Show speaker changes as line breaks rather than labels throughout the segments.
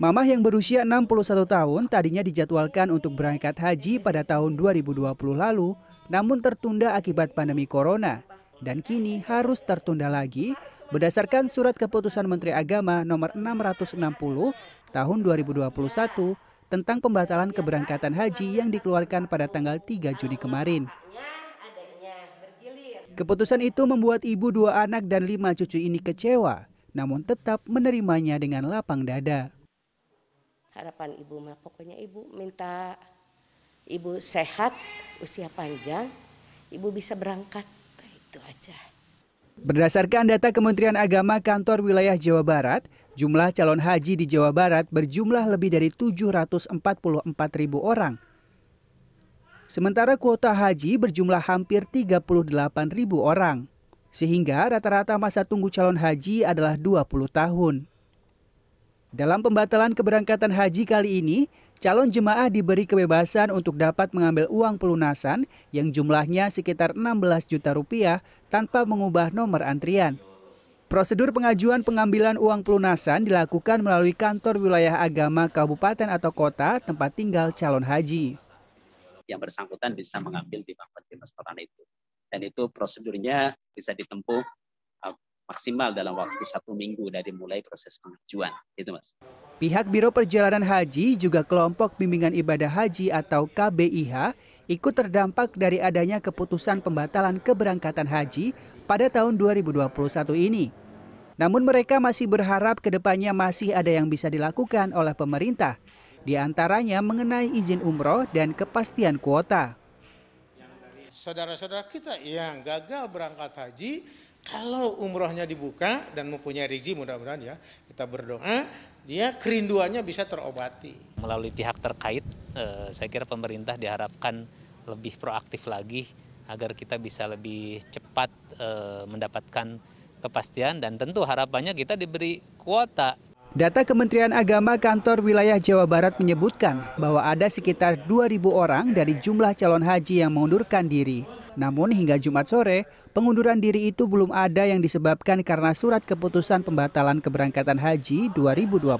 Mamah yang berusia 61 tahun tadinya dijadwalkan untuk berangkat haji pada tahun 2020 lalu, namun tertunda akibat pandemi corona dan kini harus tertunda lagi berdasarkan surat keputusan Menteri Agama nomor 660 tahun 2021 tentang pembatalan keberangkatan haji yang dikeluarkan pada tanggal 3 Juni kemarin. Keputusan itu membuat ibu dua anak dan lima cucu ini kecewa, namun tetap menerimanya dengan lapang dada
harapan ibu mah pokoknya ibu minta ibu sehat usia panjang ibu bisa berangkat itu aja
Berdasarkan data Kementerian Agama Kantor Wilayah Jawa Barat, jumlah calon haji di Jawa Barat berjumlah lebih dari 744 ribu orang. Sementara kuota haji berjumlah hampir 38 ribu orang. Sehingga rata-rata masa tunggu calon haji adalah 20 tahun. Dalam pembatalan keberangkatan haji kali ini, calon jemaah diberi kebebasan untuk dapat mengambil uang pelunasan yang jumlahnya sekitar 16 juta rupiah tanpa mengubah nomor antrian. Prosedur pengajuan pengambilan uang pelunasan dilakukan melalui kantor wilayah agama kabupaten atau kota tempat tinggal calon haji.
Yang bersangkutan bisa mengambil di bank restoran itu. Dan itu prosedurnya bisa ditempuh maksimal dalam waktu satu minggu dari mulai proses pengajuan.
Itu mas. Pihak Biro Perjalanan Haji juga kelompok bimbingan ibadah haji atau KBIH ikut terdampak dari adanya keputusan pembatalan keberangkatan haji pada tahun 2021 ini. Namun mereka masih berharap kedepannya masih ada yang bisa dilakukan oleh pemerintah, di antaranya mengenai izin umroh dan kepastian kuota.
Saudara-saudara kita yang gagal berangkat haji kalau umrohnya dibuka dan mempunyai rezeki mudah-mudahan ya kita berdoa dia kerinduannya bisa terobati. Melalui pihak terkait eh, saya kira pemerintah diharapkan lebih proaktif lagi agar kita bisa lebih cepat eh, mendapatkan kepastian dan tentu harapannya kita diberi kuota.
Data Kementerian Agama Kantor Wilayah Jawa Barat menyebutkan bahwa ada sekitar 2.000 orang dari jumlah calon haji yang mengundurkan diri. Namun hingga Jumat sore, pengunduran diri itu belum ada yang disebabkan karena surat keputusan pembatalan keberangkatan haji 2021.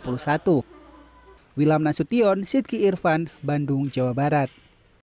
Wilam Nasution, Sidki Irfan, Bandung, Jawa Barat.